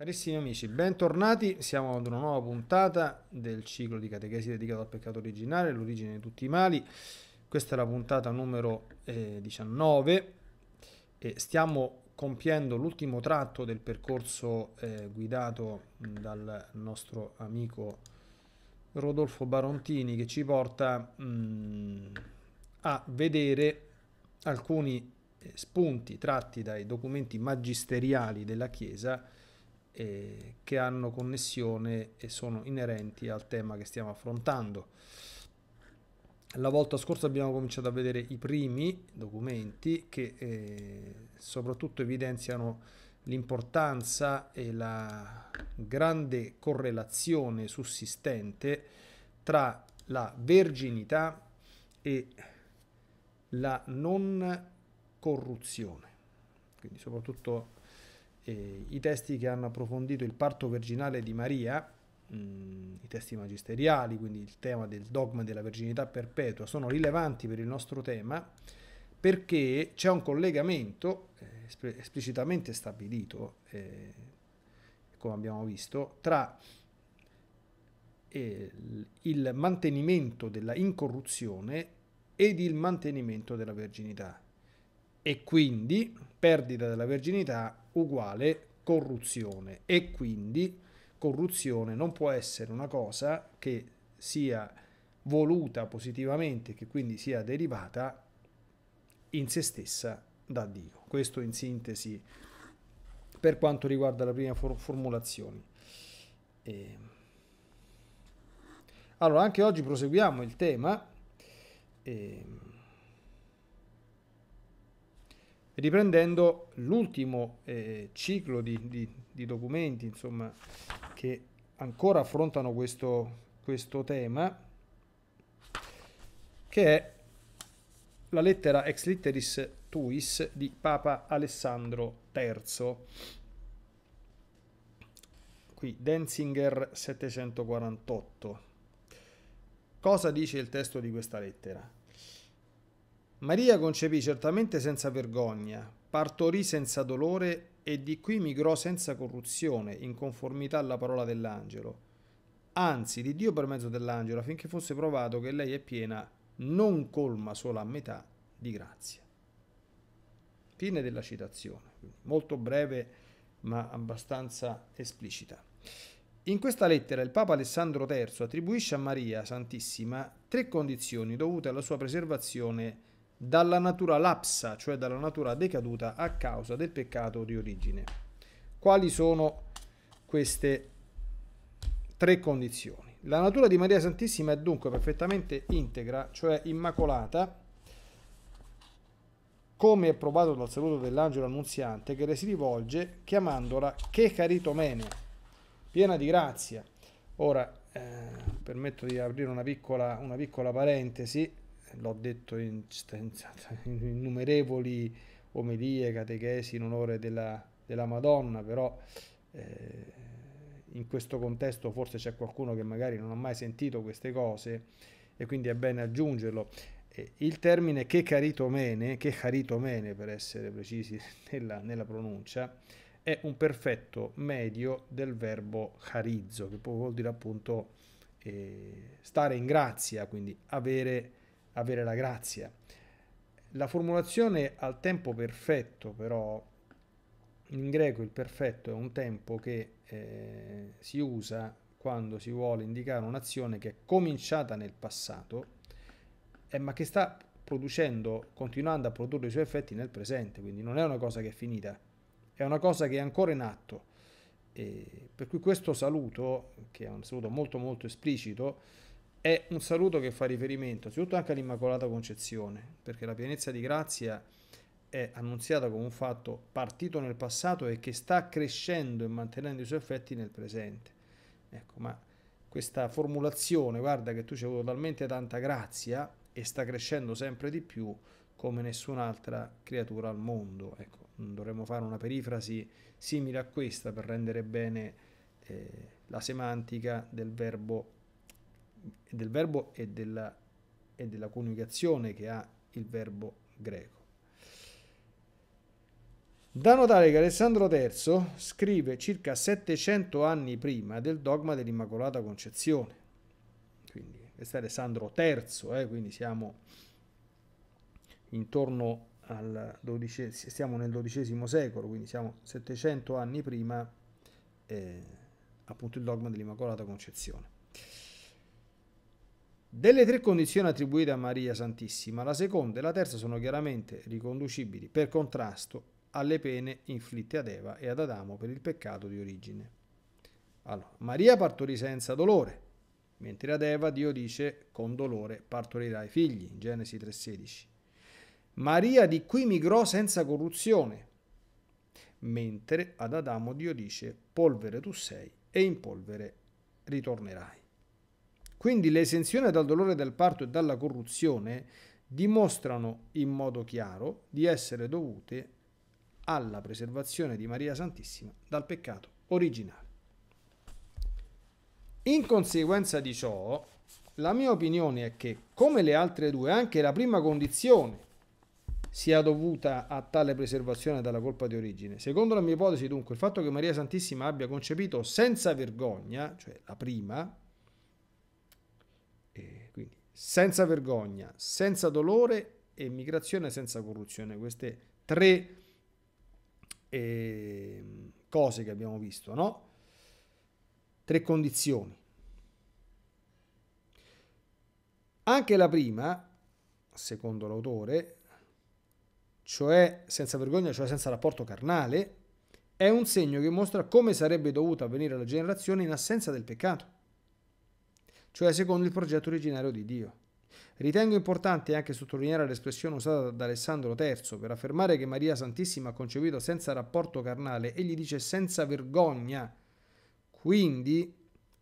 Carissimi amici, bentornati, siamo ad una nuova puntata del ciclo di catechesi dedicato al peccato originale, l'origine di tutti i mali. Questa è la puntata numero eh, 19 e stiamo compiendo l'ultimo tratto del percorso eh, guidato dal nostro amico Rodolfo Barontini che ci porta mh, mm, a vedere alcuni eh, spunti tratti dai documenti magisteriali della Chiesa eh, che hanno connessione e sono inerenti al tema che stiamo affrontando. La volta scorsa abbiamo cominciato a vedere i primi documenti che eh, soprattutto evidenziano l'importanza e la grande correlazione sussistente tra la verginità e la non corruzione. Quindi soprattutto eh, i testi che hanno approfondito il parto virginale di Maria, mh, mm, i testi magisteriali, quindi il tema del dogma della virginità perpetua, sono rilevanti per il nostro tema perché c'è un collegamento eh, esplicitamente stabilito, eh, come abbiamo visto, tra eh, il mantenimento della incorruzione ed il mantenimento della verginità e quindi perdita della verginità uguale corruzione e quindi corruzione non può essere una cosa che sia voluta positivamente, che quindi sia derivata in se stessa da Dio. Questo in sintesi per quanto riguarda la prima for formulazione. E... Ehm. Allora, anche oggi proseguiamo il tema. E... Ehm. riprendendo l'ultimo eh, ciclo di, di, di documenti insomma, che ancora affrontano questo, questo tema, che è la lettera ex litteris tuis di Papa Alessandro III. Qui Denzinger 748. Cosa dice il testo di questa lettera? Maria concepì certamente senza vergogna, partorì senza dolore e di qui migrò senza corruzione, in conformità alla parola dell'angelo. Anzi, di Dio per mezzo dell'angelo, affinché fosse provato che lei è piena, non colma solo a metà, di grazia. Fine della citazione, molto breve ma abbastanza esplicita. In questa lettera il Papa Alessandro III attribuisce a Maria Santissima tre condizioni dovute alla sua preservazione dalla natura lapsa, cioè dalla natura decaduta a causa del peccato di origine. Quali sono queste tre condizioni? La natura di Maria Santissima è dunque perfettamente integra, cioè immacolata, come è provato dal saluto dell'angelo annunziante che le si rivolge chiamandola Che Caritomene, piena di grazia. Ora, eh, permetto di aprire una piccola, una piccola parentesi, l'ho detto in, in innumerevoli omelie, catechesi in onore della, della Madonna, però eh, in questo contesto forse c'è qualcuno che magari non ha mai sentito queste cose e quindi è bene aggiungerlo. il termine che caritomene, che caritomene per essere precisi nella, nella pronuncia, è un perfetto medio del verbo carizzo, che poi vuol dire appunto eh, stare in grazia, quindi avere avere la grazia. La formulazione al tempo perfetto, però, in greco il perfetto è un tempo che eh, si usa quando si vuole indicare un'azione che è cominciata nel passato, eh, ma che sta producendo, continuando a produrre i suoi effetti nel presente, quindi non è una cosa che è finita, è una cosa che è ancora in atto. E per cui questo saluto, che è un saluto molto molto esplicito, è un saluto che fa riferimento soprattutto anche all'Immacolata Concezione, perché la pienezza di grazia è annunziata come un fatto partito nel passato e che sta crescendo e mantenendo i suoi effetti nel presente. Ecco, ma questa formulazione, guarda che tu ci hai avuto talmente tanta grazia e sta crescendo sempre di più come nessun'altra creatura al mondo. Ecco, dovremmo fare una perifrasi simile a questa per rendere bene eh, la semantica del verbo del verbo e della, e della coniugazione che ha il verbo greco. Da notare che Alessandro III scrive circa 700 anni prima del dogma dell'Immacolata Concezione. Quindi, questo è Alessandro III, eh, quindi siamo intorno al 12, siamo nel XII secolo, quindi siamo 700 anni prima eh, appunto il dogma dell'Immacolata Concezione. Delle tre condizioni attribuite a Maria Santissima, la seconda e la terza sono chiaramente riconducibili per contrasto alle pene inflitte ad Eva e ad Adamo per il peccato di origine. Allora, Maria partorì senza dolore, mentre ad Eva Dio dice con dolore partorirà i figli, in Genesi 3:16. Maria di qui migrò senza corruzione, mentre ad Adamo Dio dice polvere tu sei e in polvere ritornerai. Quindi l'esenzione dal dolore del parto e dalla corruzione dimostrano in modo chiaro di essere dovute alla preservazione di Maria Santissima dal peccato originale. In conseguenza di ciò, la mia opinione è che, come le altre due, anche la prima condizione sia dovuta a tale preservazione dalla colpa di origine. Secondo la mia ipotesi, dunque, il fatto che Maria Santissima abbia concepito senza vergogna, cioè la prima, senza vergogna, senza dolore e migrazione senza corruzione. Queste tre eh, cose che abbiamo visto, no? Tre condizioni. Anche la prima, secondo l'autore, cioè senza vergogna, cioè senza rapporto carnale, è un segno che mostra come sarebbe dovuta avvenire la generazione in assenza del peccato cioè secondo il progetto originario di Dio. Ritengo importante anche sottolineare l'espressione usata da Alessandro III per affermare che Maria Santissima ha concepito senza rapporto carnale, egli dice senza vergogna. Quindi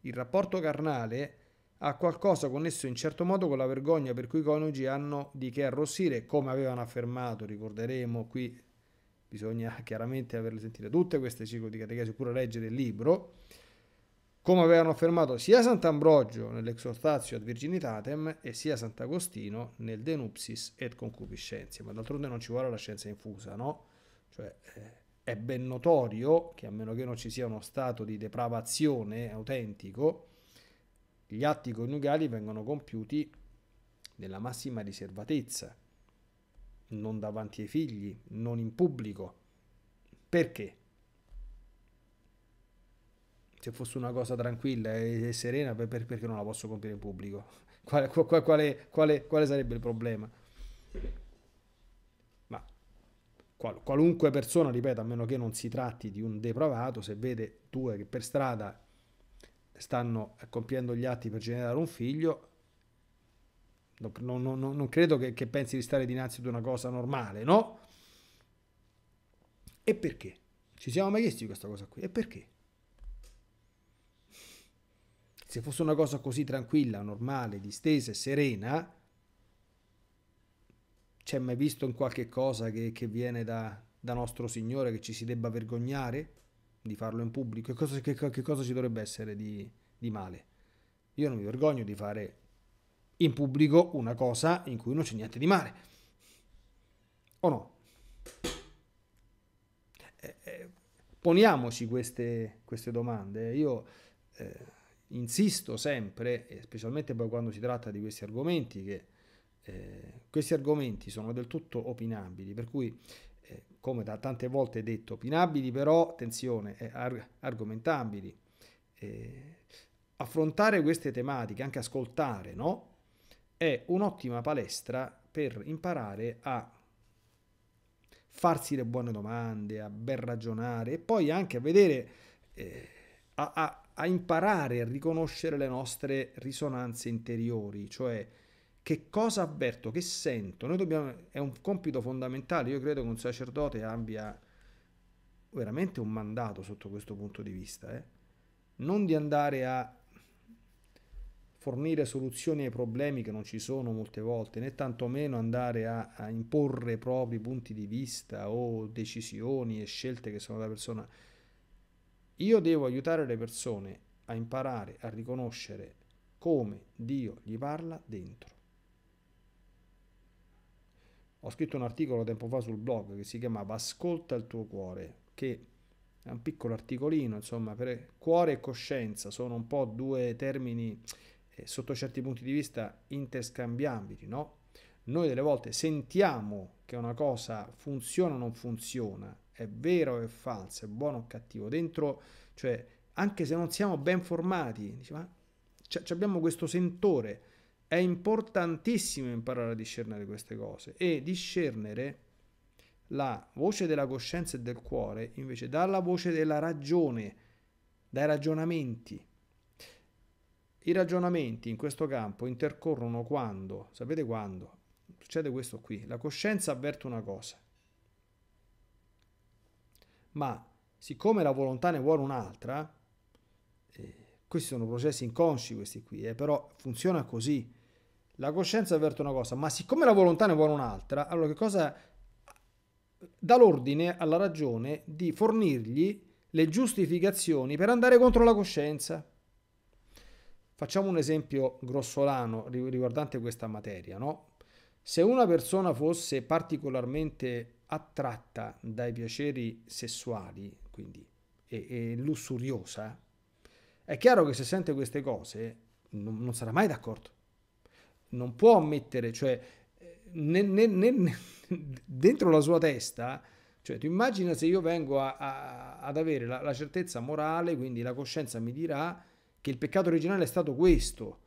il rapporto carnale ha qualcosa connesso in certo modo con la vergogna per cui i coniugi hanno di che arrossire, come avevano affermato, ricorderemo qui, bisogna chiaramente averle sentite tutte queste ciclo di catechesi oppure leggere il libro come avevano affermato sia Sant'Ambrogio nell'Exhortatio ad Virginitatem e sia Sant'Agostino nel De Nupsis et Concupiscentia. Ma d'altronde non ci vuole la scienza infusa, no? Cioè, eh, è ben notorio che a meno che non ci sia uno stato di depravazione autentico, gli atti coniugali vengono compiuti nella massima riservatezza, non davanti ai figli, non in pubblico. Perché? se fosse una cosa tranquilla e, serena, per, per, perché non la posso compiere in pubblico? Quale, quale, quale, quale sarebbe il problema? Ma qual, qualunque persona, ripeto, a meno che non si tratti di un depravato, se vede due che per strada stanno compiendo gli atti per generare un figlio, non, non, non credo che, che pensi di stare dinanzi ad una cosa normale, no? E perché? Ci siamo mai chiesti questa cosa qui? E perché? Se fosse una cosa così tranquilla, normale, distesa e serena, c'è mai visto in qualche cosa che, che viene da, da, nostro Signore che ci si debba vergognare di farlo in pubblico? Che cosa, che, che cosa ci dovrebbe essere di, di male? Io non mi vergogno di fare in pubblico una cosa in cui non c'è niente di male. O no? Eh, eh, poniamoci queste, queste domande. Io eh, insisto sempre, specialmente poi quando si tratta di questi argomenti, che eh, questi argomenti sono del tutto opinabili, per cui eh, come da tante volte detto, opinabili però, attenzione, eh, arg- argomentabili. Eh, affrontare queste tematiche, anche ascoltare, no? È un'ottima palestra per imparare a farsi le buone domande, a ben ragionare e poi anche a vedere, eh, a, a a imparare a riconoscere le nostre risonanze interiori, cioè che cosa avverto, che sento. Noi dobbiamo, è un compito fondamentale, io credo che un sacerdote abbia veramente un mandato sotto questo punto di vista, eh? non di andare a fornire soluzioni ai problemi che non ci sono molte volte, né tantomeno andare a, a imporre propri punti di vista o decisioni e scelte che sono da persona io devo aiutare le persone a imparare a riconoscere come Dio gli parla dentro. Ho scritto un articolo tempo fa sul blog che si chiamava Ascolta il tuo cuore, che è un piccolo articolino, insomma, per cuore e coscienza sono un po' due termini eh, sotto certi punti di vista interscambiabili, no? Noi delle volte sentiamo che una cosa funziona o non funziona è vero o è falso, è buono o cattivo, dentro, cioè anche se non siamo ben formati, dici, ma abbiamo questo sentore, è importantissimo imparare a discernere queste cose e discernere la voce della coscienza e del cuore invece dalla voce della ragione, dai ragionamenti. I ragionamenti in questo campo intercorrono quando, sapete quando? Succede questo qui, la coscienza avverte una cosa, ma siccome la volontà ne vuole un'altra, eh, questi sono processi inconsci questi qui, eh, però funziona così. La coscienza avverte una cosa, ma siccome la volontà ne vuole un'altra, allora che cosa dà l'ordine alla ragione di fornirgli le giustificazioni per andare contro la coscienza? Facciamo un esempio grossolano riguardante questa materia, no? Se una persona fosse particolarmente attratta dai piaceri sessuali, quindi e, e lussuriosa, è chiaro che se sente queste cose non, non sarà mai d'accordo. Non può ammettere, cioè, ne, ne, ne, dentro la sua testa, cioè, tu immagina se io vengo a, a, ad avere la, la certezza morale, quindi la coscienza mi dirà che il peccato originale è stato questo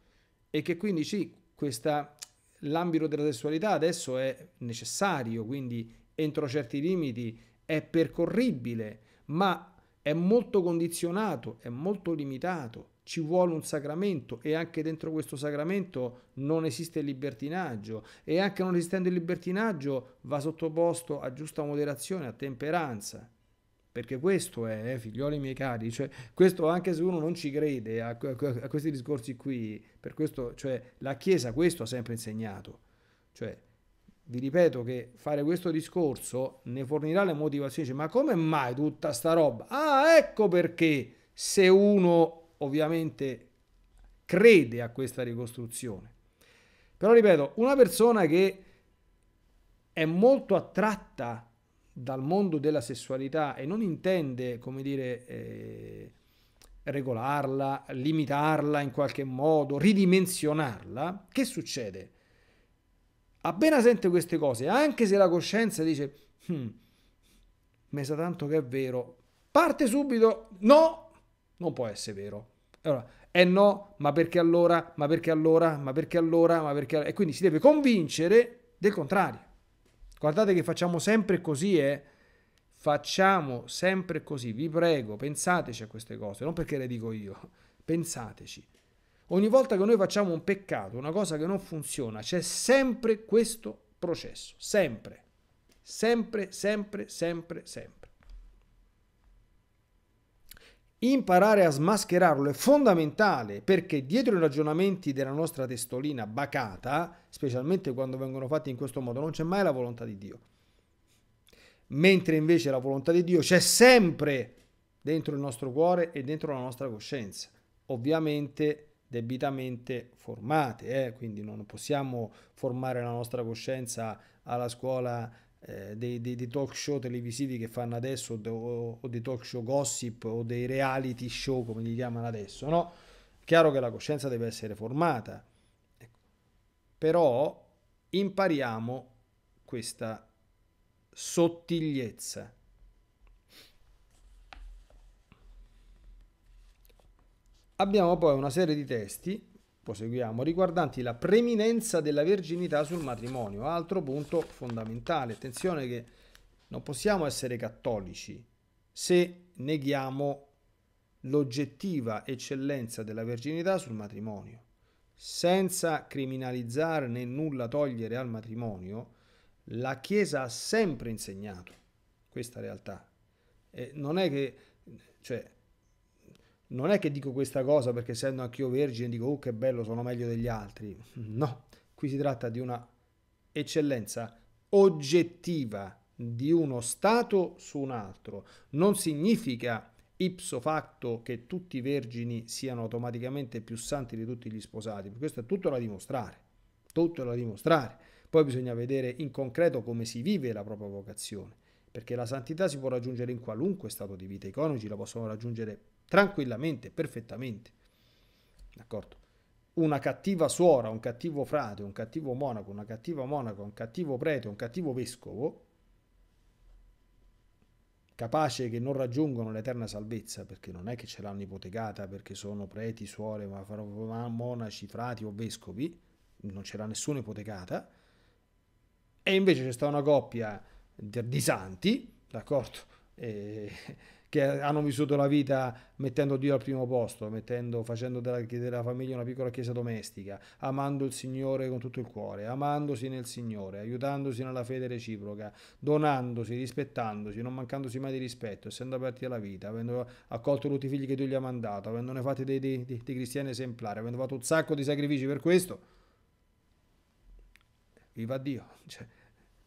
e che quindi sì, questa, l'ambito della sessualità adesso è necessario, quindi entro certi limiti, è percorribile, ma è molto condizionato, è molto limitato. Ci vuole un sacramento e anche dentro questo sacramento non esiste il libertinaggio e anche non esistendo il libertinaggio va sottoposto a giusta moderazione, a temperanza. Perché questo è, eh, figlioli miei cari, cioè, questo anche se uno non ci crede a, a questi discorsi qui, per questo, cioè, la Chiesa questo ha sempre insegnato. Cioè, vi ripeto che fare questo discorso ne fornirà le motivazioni, cioè, ma come mai tutta sta roba? Ah, ecco perché se uno ovviamente crede a questa ricostruzione. Però ripeto, una persona che è molto attratta dal mondo della sessualità e non intende, come dire, eh, regolarla, limitarla in qualche modo, ridimensionarla, che succede? Appena sente queste cose, anche se la coscienza dice, hmm, mi sa tanto che è vero, parte subito, no, non può essere vero. Allora, è eh no, ma perché allora, ma perché allora, ma perché allora, ma perché allora. E quindi si deve convincere del contrario. Guardate che facciamo sempre così, eh. Facciamo sempre così, vi prego, pensateci a queste cose, non perché le dico io, pensateci. Ogni volta che noi facciamo un peccato, una cosa che non funziona, c'è sempre questo processo, sempre, sempre, sempre, sempre, sempre. Imparare a smascherarlo è fondamentale perché dietro i ragionamenti della nostra testolina bacata, specialmente quando vengono fatti in questo modo, non c'è mai la volontà di Dio. Mentre invece la volontà di Dio c'è sempre dentro il nostro cuore e dentro la nostra coscienza. Ovviamente debitamente formate, eh? quindi non possiamo formare la nostra coscienza alla scuola eh, dei, dei, dei, talk show televisivi che fanno adesso o, o, dei talk show gossip o dei reality show come li chiamano adesso, no? Chiaro che la coscienza deve essere formata, ecco. però impariamo questa sottigliezza Abbiamo poi una serie di testi, proseguiamo, riguardanti la preminenza della verginità sul matrimonio, altro punto fondamentale. Attenzione che non possiamo essere cattolici se neghiamo l'oggettiva eccellenza della verginità sul matrimonio. Senza criminalizzare né nulla togliere al matrimonio, la Chiesa ha sempre insegnato questa realtà. E non è che, cioè, non è che dico questa cosa perché essendo anch'io vergine dico oh che bello sono meglio degli altri, no, qui si tratta di una eccellenza oggettiva di uno stato su un altro, non significa ipso facto che tutti i vergini siano automaticamente più santi di tutti gli sposati, questo è tutto da dimostrare, tutto da dimostrare, poi bisogna vedere in concreto come si vive la propria vocazione perché la santità si può raggiungere in qualunque stato di vita, i coniugi la possono raggiungere tranquillamente, perfettamente. D'accordo? Una cattiva suora, un cattivo frate, un cattivo monaco, una cattiva monaca, un cattivo prete, un cattivo vescovo, capace che non raggiungono l'eterna salvezza, perché non è che ce l'hanno ipotecata, perché sono preti, suore, ma monaci, frati o vescovi, non ce l'ha nessuno ipotecata, e invece c'è stata una coppia di santi, d'accordo? E che hanno vissuto la vita mettendo Dio al primo posto, mettendo, facendo della, della famiglia una piccola chiesa domestica, amando il Signore con tutto il cuore, amandosi nel Signore, aiutandosi nella fede reciproca, donandosi, rispettandosi, non mancandosi mai di rispetto, essendo aperti alla vita, avendo accolto tutti i figli che Dio gli ha mandato, avendone fatti dei, dei, dei, dei cristiani esemplari, avendo fatto un sacco di sacrifici per questo. Viva Dio! Cioè,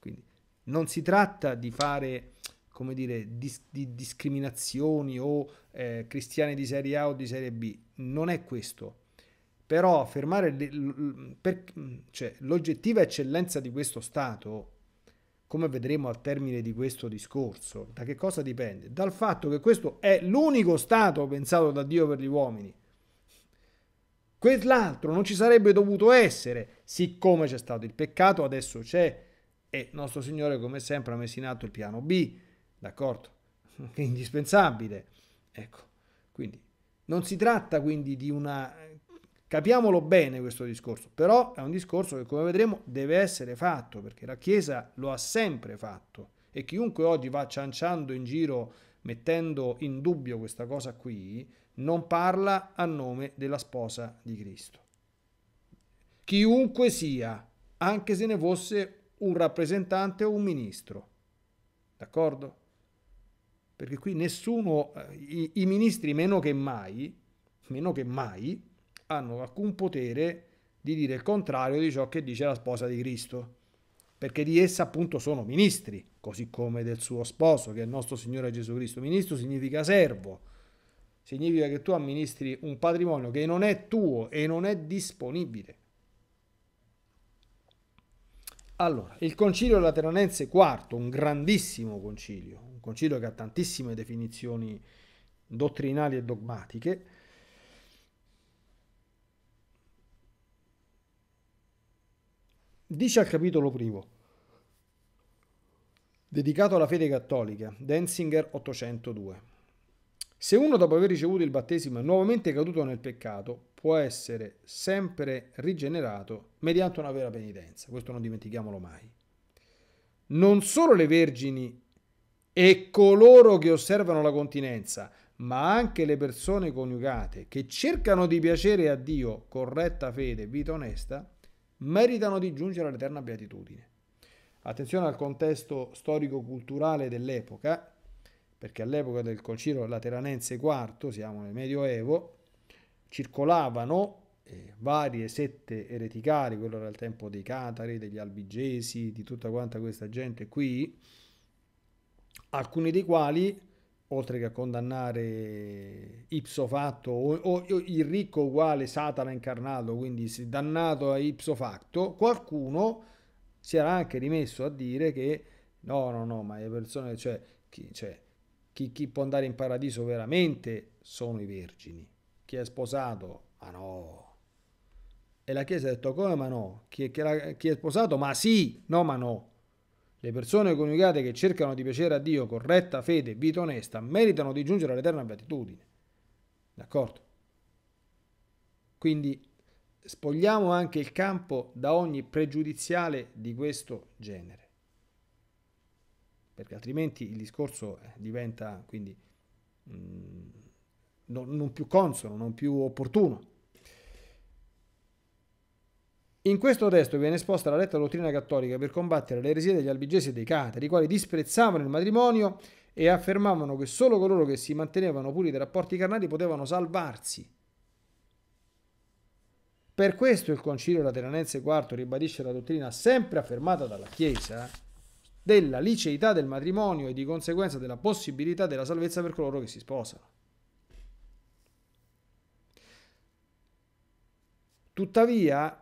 quindi non si tratta di fare come dire, di, di discriminazioni o eh, cristiani di serie A o di serie B. Non è questo. Però affermare le, l, per, cioè, l'oggettiva eccellenza di questo Stato, come vedremo al termine di questo discorso, da che cosa dipende? Dal fatto che questo è l'unico Stato pensato da Dio per gli uomini. Quell'altro non ci sarebbe dovuto essere, siccome c'è stato il peccato, adesso c'è e nostro Signore come sempre ha messo in atto il piano B d'accordo? È indispensabile. Ecco, quindi non si tratta quindi di una... Capiamolo bene questo discorso, però è un discorso che come vedremo deve essere fatto, perché la Chiesa lo ha sempre fatto e chiunque oggi va cianciando in giro mettendo in dubbio questa cosa qui, non parla a nome della sposa di Cristo. Chiunque sia, anche se ne fosse un rappresentante o un ministro. D'accordo? perché qui nessuno, eh, i, i ministri meno che mai, meno che mai, hanno alcun potere di dire il contrario di ciò che dice la sposa di Cristo, perché di essa appunto sono ministri, così come del suo sposo, che è il nostro Signore Gesù Cristo. Ministro significa servo, significa che tu amministri un patrimonio che non è tuo e non è disponibile. Allora, il concilio lateranense IV, un grandissimo concilio, un concilio che ha tantissime definizioni dottrinali e dogmatiche, dice al capitolo primo, dedicato alla fede cattolica, Denzinger 802. Se uno dopo aver ricevuto il battesimo è nuovamente caduto nel peccato, può essere sempre rigenerato mediante una vera penitenza, questo non dimentichiamolo mai. Non solo le vergini e coloro che osservano la continenza, ma anche le persone coniugate che cercano di piacere a Dio corretta fede e vita onesta, meritano di giungere all'eterna beatitudine. Attenzione al contesto storico-culturale dell'epoca, perché all'epoca del Concilio Lateranense IV, siamo nel Medioevo, circolavano eh, varie sette ereticali, quello era il tempo dei Catari, degli Albigesi, di tutta quanta questa gente qui, alcuni dei quali, oltre che a condannare ipso facto, o, o, il ricco uguale Satana incarnato, quindi dannato a ipso facto, qualcuno si era anche rimesso a dire che no, no, no, ma le persone, cioè, chi, cioè, chi, chi può andare in paradiso veramente sono i vergini chi è sposato, ma no. E la Chiesa ha detto come ma no? Chi è, chi, la, chi è sposato, ma sì, no ma no. Le persone coniugate che cercano di piacere a Dio corretta fede, vita onesta, meritano di giungere all'eterna beatitudine. D'accordo? Quindi spogliamo anche il campo da ogni pregiudiziale di questo genere. Perché altrimenti il discorso eh, diventa quindi mh, mm, non, non più consono, non più opportuno. In questo testo viene esposta la retta dottrina cattolica per combattere le eresie degli albigesi e dei catari, i quali disprezzavano il matrimonio e affermavano che solo coloro che si mantenevano puri dai rapporti carnali potevano salvarsi. Per questo il Concilio Lateranense IV ribadisce la dottrina sempre affermata dalla Chiesa della liceità del matrimonio e di conseguenza della possibilità della salvezza per coloro che si sposano. Tuttavia,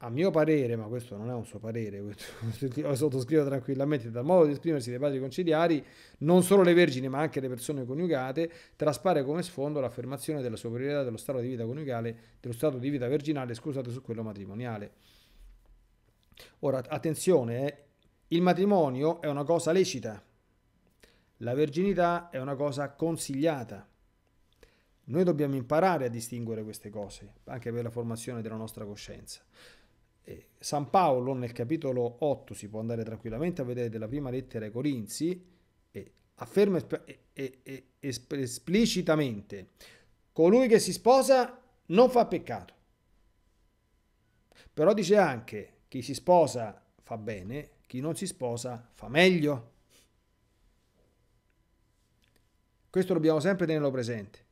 a mio parere, ma questo non è un suo parere, lo sottoscrivo tranquillamente, dal modo di esprimersi dei padri conciliari, non solo le vergini ma anche le persone coniugate, traspare come sfondo l'affermazione della superiorità dello stato di vita coniugale, dello stato di vita virginale, scusate, su quello matrimoniale. Ora, attenzione, eh, il matrimonio è una cosa lecita, la verginità è una cosa consigliata. Noi dobbiamo imparare a distinguere queste cose, anche per la formazione della nostra coscienza. San Paolo nel capitolo 8 si può andare tranquillamente a vedere della prima lettera ai Corinzi e afferma esplicitamente colui che si sposa non fa peccato. Però dice anche chi si sposa fa bene, chi non si sposa fa meglio. Questo dobbiamo sempre tenerlo presente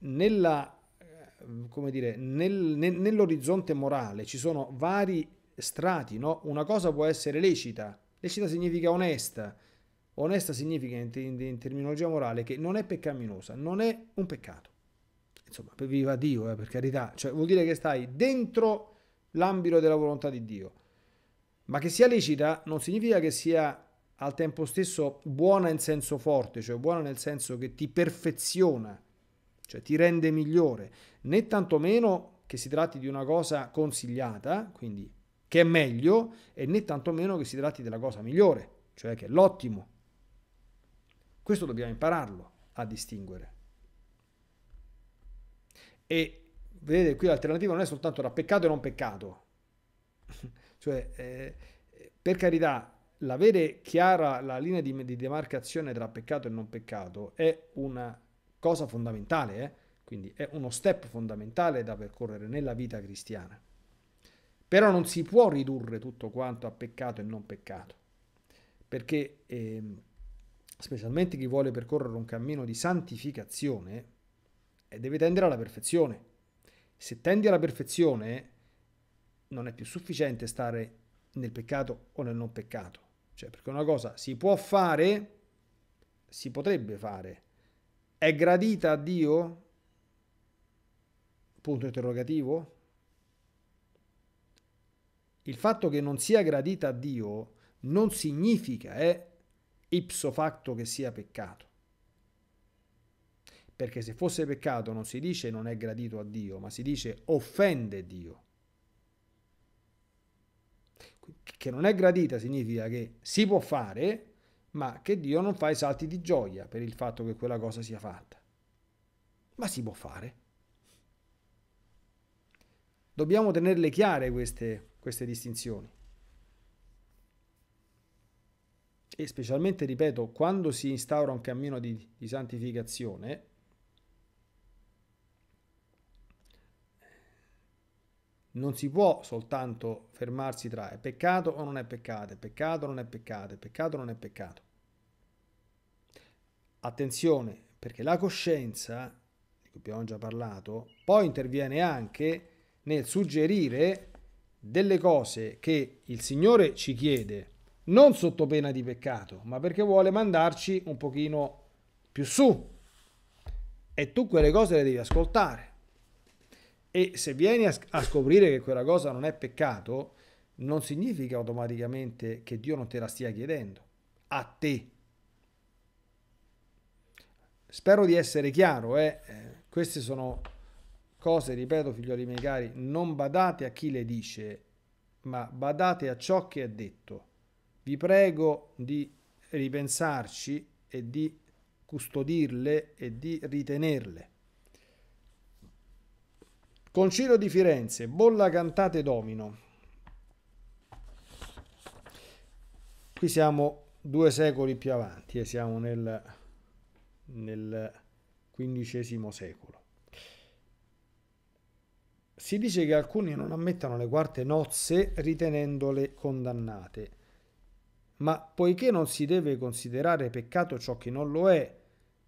nella, eh, come dire, nel, nel, nell'orizzonte morale ci sono vari strati, no? Una cosa può essere lecita, lecita significa onesta, onesta significa in, in, in terminologia morale che non è peccaminosa, non è un peccato. Insomma, viva Dio, eh, per carità, cioè vuol dire che stai dentro l'ambito della volontà di Dio. Ma che sia lecita non significa che sia al tempo stesso buona in senso forte, cioè buona nel senso che ti perfeziona, cioè ti rende migliore, né tantomeno che si tratti di una cosa consigliata, quindi che è meglio, e né tantomeno che si tratti della cosa migliore, cioè che è l'ottimo. Questo dobbiamo impararlo a distinguere. E vedete qui l'alternativa non è soltanto tra peccato e non peccato, cioè eh, per carità l'avere chiara la linea di, di demarcazione tra peccato e non peccato è una cosa fondamentale, eh? quindi è uno step fondamentale da percorrere nella vita cristiana. Però non si può ridurre tutto quanto a peccato e non peccato, perché eh, specialmente chi vuole percorrere un cammino di santificazione eh, deve tendere alla perfezione. Se tendi alla perfezione non è più sufficiente stare nel peccato o nel non peccato, cioè perché una cosa si può fare, si potrebbe fare, è gradita a Dio? Punto interrogativo. Il fatto che non sia gradita a Dio non significa, è ipso facto, che sia peccato. Perché se fosse peccato non si dice non è gradito a Dio, ma si dice offende Dio. Che non è gradita significa che si può fare, ma che Dio non fa i salti di gioia per il fatto che quella cosa sia fatta. Ma si può fare. Dobbiamo tenerle chiare queste, queste distinzioni. E specialmente, ripeto, quando si instaura un cammino di, di santificazione, non si può soltanto fermarsi tra è peccato o non è peccato, è peccato o non è peccato, è peccato o non è peccato. Attenzione, perché la coscienza, di cui abbiamo già parlato, poi interviene anche nel suggerire delle cose che il Signore ci chiede, non sotto pena di peccato, ma perché vuole mandarci un pochino più su. E tu quelle cose le devi ascoltare. E se vieni a, a scoprire che quella cosa non è peccato, non significa automaticamente che Dio non te la stia chiedendo, a te. Spero di essere chiaro, eh. eh? queste sono cose, ripeto figlioli miei cari, non badate a chi le dice, ma badate a ciò che è detto. Vi prego di ripensarci e di custodirle e di ritenerle. Concilio di Firenze, bolla cantate domino. Qui siamo due secoli più avanti e siamo nel, nel XV secolo. Si dice che alcuni non ammettano le quarte nozze ritenendole condannate, ma poiché non si deve considerare peccato ciò che non lo è,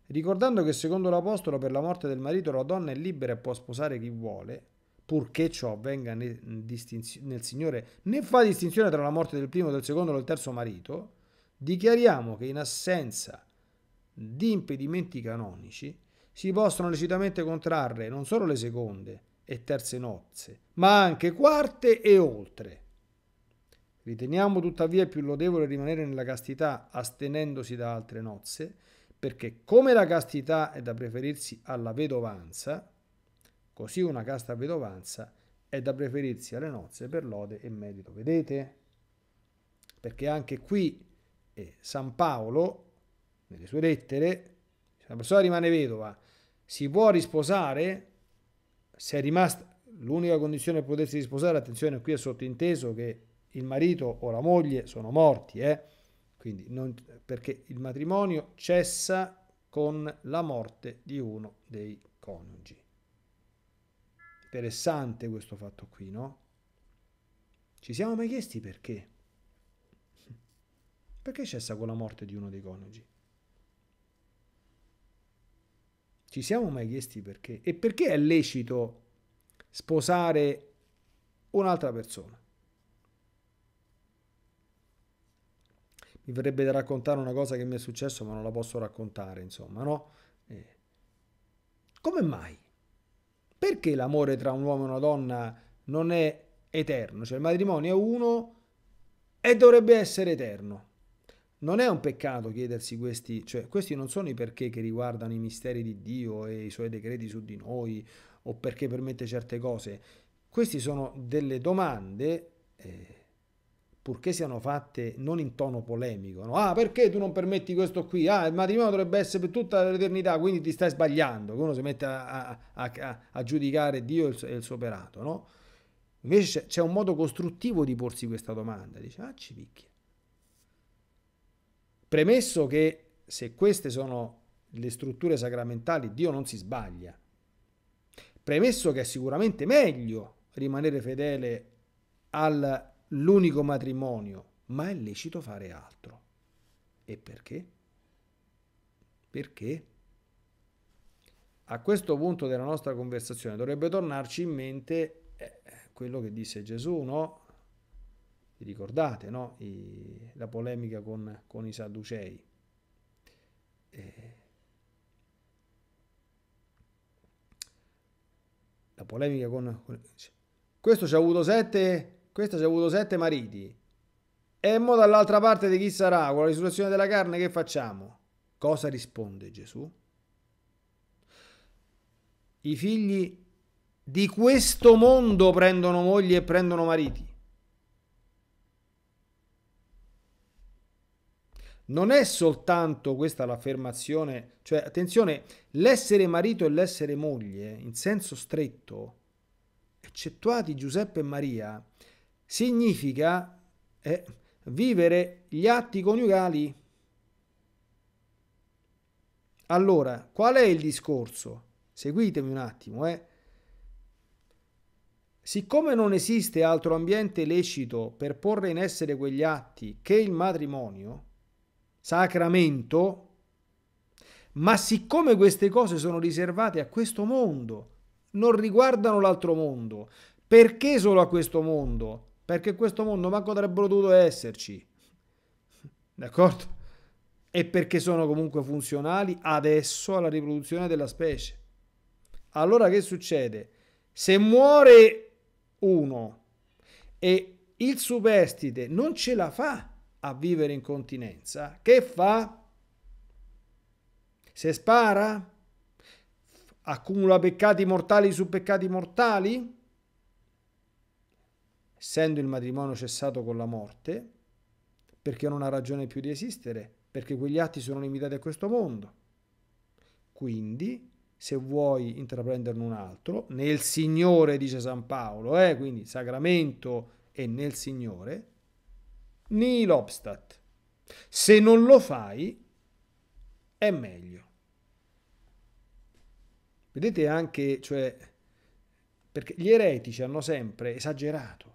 ricordando che secondo l'Apostolo per la morte del marito la donna è libera e può sposare chi vuole, purché ciò avvenga nel, Signore, né fa distinzione tra la morte del primo, del secondo o del terzo marito, dichiariamo che in assenza di impedimenti canonici si possono lecitamente contrarre non solo le seconde e terze nozze, ma anche quarte e oltre. Riteniamo tuttavia più lodevole rimanere nella castità astenendosi da altre nozze, perché come la castità è da preferirsi alla vedovanza, così una casta vedovanza è da preferirsi alle nozze per lode e merito. Vedete? Perché anche qui eh, San Paolo, nelle sue lettere, se una persona rimane vedova, si può risposare se è rimasta l'unica condizione per potersi risposare, attenzione qui è sottinteso che il marito o la moglie sono morti, eh? Quindi non, perché il matrimonio cessa con la morte di uno dei coniugi. Interessante questo fatto qui, no? Ci siamo mai chiesti perché? Perché cessa con la morte di uno dei coniugi? Ci siamo mai chiesti perché? E perché è lecito sposare un'altra persona? mi verrebbe da raccontare una cosa che mi è successo, ma non la posso raccontare, insomma, no? Eh. Come mai? Perché l'amore tra un uomo e una donna non è eterno? Cioè il matrimonio è uno e dovrebbe essere eterno. Non è un peccato chiedersi questi, cioè questi non sono i perché che riguardano i misteri di Dio e i suoi decreti su di noi o perché permette certe cose. Queste sono delle domande eh, purché siano fatte non in tono polemico, no? ah perché tu non permetti questo qui, ah il matrimonio dovrebbe essere per tutta l'eternità, quindi ti stai sbagliando, uno si mette a, a, a, a giudicare Dio e il, il, suo operato, no? Invece c'è un modo costruttivo di porsi questa domanda, dice ah ci picchia. Premesso che se queste sono le strutture sacramentali, Dio non si sbaglia. Premesso che è sicuramente meglio rimanere fedele al l'unico matrimonio, ma è lecito fare altro. E perché? Perché? A questo punto della nostra conversazione dovrebbe tornarci in mente eh, quello che disse Gesù, no? Vi ricordate, no? I, la polemica con, con i Sadducei. Eh, la polemica con questo ci ha avuto sette questo ci ha avuto sette mariti. E mo dall'altra parte di chi sarà? Con la risurrezione della carne che facciamo? Cosa risponde Gesù? I figli di questo mondo prendono moglie e prendono mariti. non è soltanto questa l'affermazione, cioè attenzione, l'essere marito e l'essere moglie in senso stretto, eccettuati Giuseppe e Maria, significa eh, vivere gli atti coniugali. Allora, qual è il discorso? Seguitemi un attimo, eh. Siccome non esiste altro ambiente lecito per porre in essere quegli atti che il matrimonio, sacramento, ma siccome queste cose sono riservate a questo mondo, non riguardano l'altro mondo, perché solo a questo mondo? perché questo mondo manco avrebbero dovuto esserci. D'accordo? E perché sono comunque funzionali adesso alla riproduzione della specie. Allora che succede? Se muore uno e il superstite non ce la fa a vivere in continenza, che fa? Se spara? Accumula peccati mortali su peccati mortali? essendo il matrimonio cessato con la morte, perché non ha ragione più di esistere, perché quegli atti sono limitati a questo mondo. Quindi, se vuoi intraprenderne un altro, nel Signore, dice San Paolo, eh, quindi sacramento e nel Signore, nil obstat. Se non lo fai, è meglio. Vedete anche, cioè, perché gli eretici hanno sempre esagerato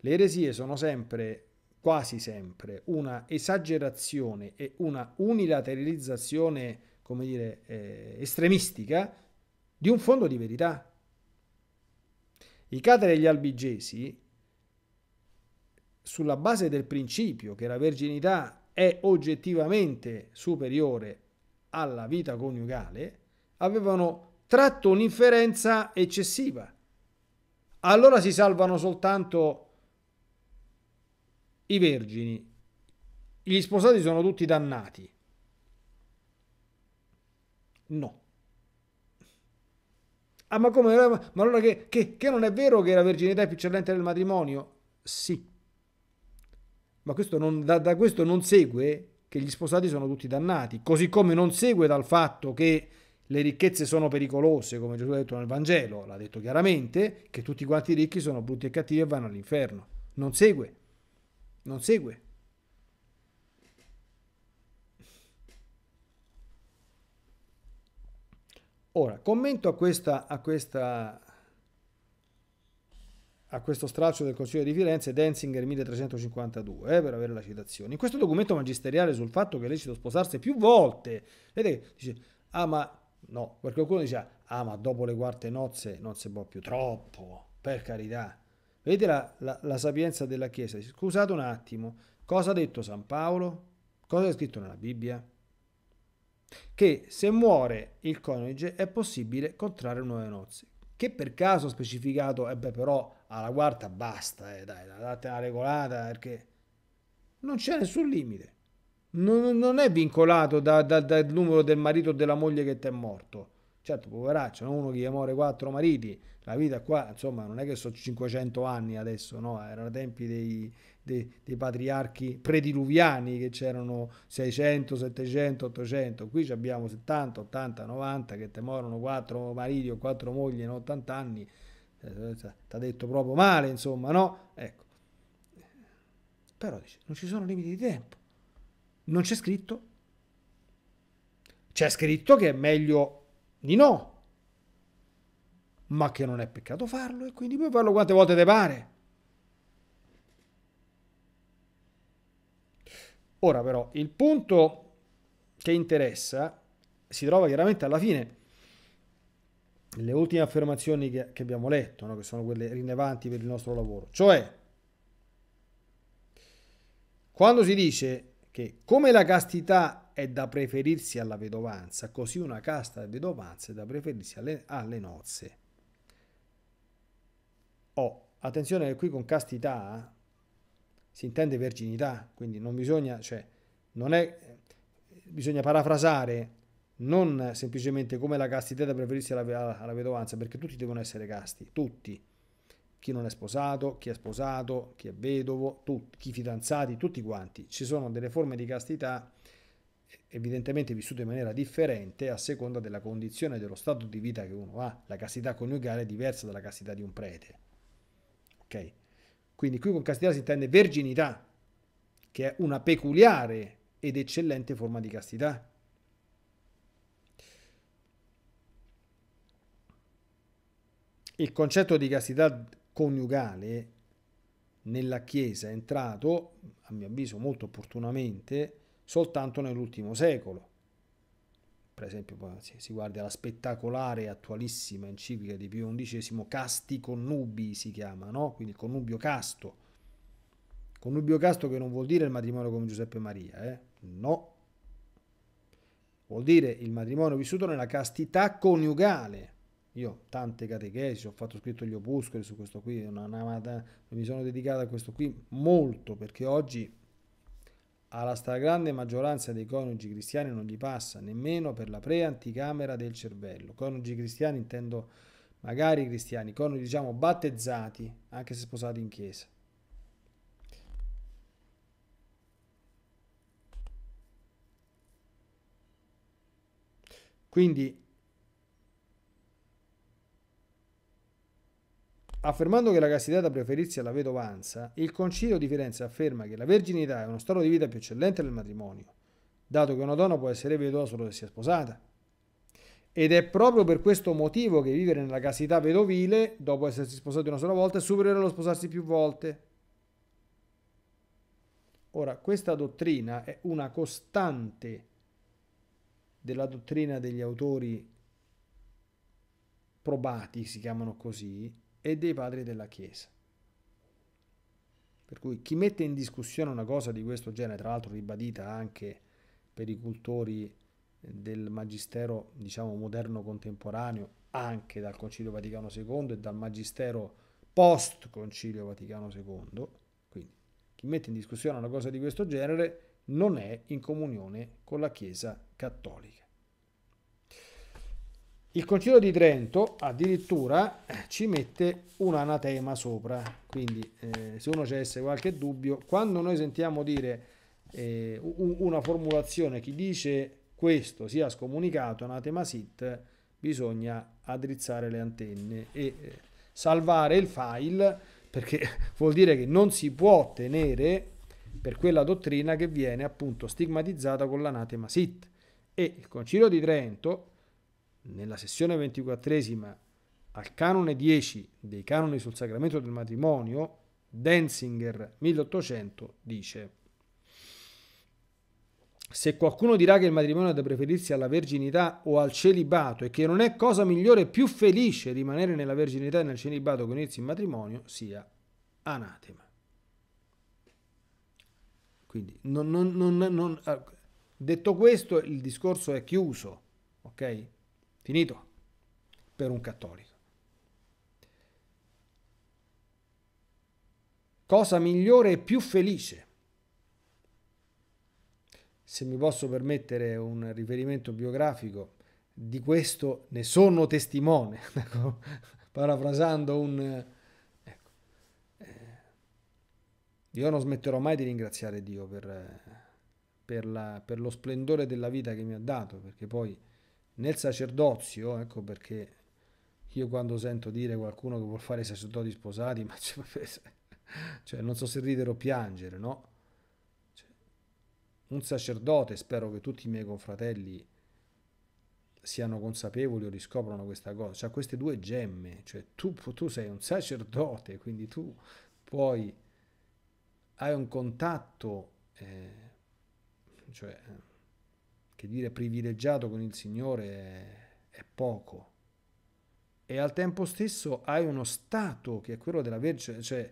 le eresie sono sempre, quasi sempre, una esagerazione e una unilateralizzazione, come dire, eh, estremistica di un fondo di verità. I catari e gli albigesi, sulla base del principio che la verginità è oggettivamente superiore alla vita coniugale, avevano tratto un'inferenza eccessiva. Allora si salvano soltanto i vergini, gli sposati sono tutti dannati. No. Ah, ma come? Ma allora che, che, che non è vero che la verginità è più eccellente del matrimonio? Sì. Ma questo non, da, da questo non segue che gli sposati sono tutti dannati, così come non segue dal fatto che le ricchezze sono pericolose, come Gesù ha detto nel Vangelo, l'ha detto chiaramente, che tutti quanti i ricchi sono brutti e cattivi e vanno all'inferno. Non segue non segue. Ora, commento a, questa, a, questa, a questo straccio del Consiglio di Firenze, Denzinger 1352, eh, per avere la citazione. In questo documento magisteriale sul fatto che è lecito sposarsi più volte, vedete, dice, ah ma, no, perché qualcuno dice, ah ma dopo le quarte nozze non si può più troppo, per carità. Vedete la, la, la sapienza della Chiesa. Scusate un attimo, cosa ha detto San Paolo? Cosa è scritto nella Bibbia? Che se muore il coniuge è possibile contrarre nuove nozze. Che per caso specificato, e eh beh, però alla quarta basta, eh, dai, date una regolata perché non c'è nessun limite. Non, non è vincolato da, da, dal numero del marito o della moglie che ti è morto. Certo, poveraccio, uno che gli muore quattro mariti, la vita qua, insomma, non è che sono 500 anni adesso, no? Erano tempi dei, dei, dei patriarchi prediluviani che c'erano 600, 700, 800. Qui abbiamo 70, 80, 90 che te morono quattro mariti o quattro mogli in 80 anni. Eh, eh, t'ha detto proprio male, insomma, no? Ecco. Però dice, non ci sono limiti di tempo. Non c'è scritto. C'è scritto che è meglio di no, ma che non è peccato farlo e quindi puoi farlo quante volte ti pare. Ora però il punto che interessa si trova chiaramente alla fine le ultime affermazioni che, che abbiamo letto, no? che sono quelle rilevanti per il nostro lavoro. Cioè, quando si dice che come la castità è da preferirsi alla vedovanza, così una casta di vedovanza è da preferirsi alle, alle nozze. Oh, attenzione che qui con castità si intende verginità, quindi non bisogna, cioè, non è, bisogna parafrasare non semplicemente come la castità è da preferirsi alla, alla, alla vedovanza, perché tutti devono essere casti, tutti chi non è sposato, chi è sposato, chi è vedovo, tutti, chi fidanzati, tutti quanti. Ci sono delle forme di castità evidentemente vissuto in maniera differente a seconda della condizione dello stato di vita che uno ha. La castità coniugale è diversa dalla castità di un prete. Ok? Quindi qui con castità si intende verginità, che è una peculiare ed eccellente forma di castità. Il concetto di castità coniugale nella Chiesa è entrato, a mio avviso molto opportunamente, soltanto nell'ultimo secolo. Per esempio, si guarda la spettacolare e attualissima enciclica di Pio XI, Casti Connubi si chiama, no? quindi il connubio casto. Connubio casto che non vuol dire il matrimonio come Giuseppe Maria, eh? no. Vuol dire il matrimonio vissuto nella castità coniugale. Io tante catechesi, ho fatto scritto gli opuscoli su questo qui, una, una, mi sono dedicato a questo qui molto perché oggi alla stragrande maggioranza dei coniugi cristiani non gli passa nemmeno per la pre-anticamera del cervello. Coniugi cristiani intendo magari cristiani, coniugi diciamo battezzati, anche se sposati in chiesa. Quindi Affermando che la castità da preferirsi alla vedovanza, il Concilio di Firenze afferma che la verginità è uno stato di vita più eccellente del matrimonio, dato che una donna può essere vedova solo se sia sposata. Ed è proprio per questo motivo che vivere nella castità vedovile, dopo essersi sposati una sola volta, è superiore allo sposarsi più volte. Ora, questa dottrina è una costante della dottrina degli autori probati, si chiamano così, e dei padri della Chiesa. Per cui chi mette in discussione una cosa di questo genere, tra l'altro ribadita anche per i cultori del magistero, diciamo, moderno contemporaneo, anche dal Concilio Vaticano II e dal magistero post Concilio Vaticano II, quindi chi mette in discussione una cosa di questo genere non è in comunione con la Chiesa cattolica. Il Concilio di Trento addirittura ci mette un anatema sopra, quindi eh, se uno c'è qualche dubbio, quando noi sentiamo dire eh, una formulazione che dice questo sia scomunicato, anatema sit, bisogna addrizzare le antenne e eh, salvare il file perché vuol dire che non si può tenere per quella dottrina che viene appunto stigmatizzata con l'anatema sit. E il Concilio di Trento nella sessione ventiquattresima al canone 10 dei canoni sul sacramento del matrimonio, Denzinger 1800 dice se qualcuno dirà che il matrimonio è da preferirsi alla verginità o al celibato e che non è cosa migliore e più felice rimanere nella verginità e nel celibato che unirsi in matrimonio, sia anatema. Quindi, non, non, non, ah, detto questo, il discorso è chiuso, ok? Finito per un cattolico. Cosa migliore e più felice? Se mi posso permettere un riferimento biografico, di questo ne sono testimone, ecco, parafrasando un... Eh, ecco. Eh, io non smetterò mai di ringraziare Dio per, per, la, per lo splendore della vita che mi ha dato, perché poi nel sacerdozio, ecco perché io quando sento dire qualcuno che vuol fare i sacerdoti sposati, ma cioè, cioè, non so se ridere o piangere, no? Cioè, un sacerdote, spero che tutti i miei confratelli siano consapevoli o riscoprano questa cosa, cioè queste due gemme, cioè tu, tu sei un sacerdote, quindi tu puoi, hai un contatto, eh, cioè che dire privilegiato con il Signore è poco. E al tempo stesso hai uno stato che è quello della Vergine, cioè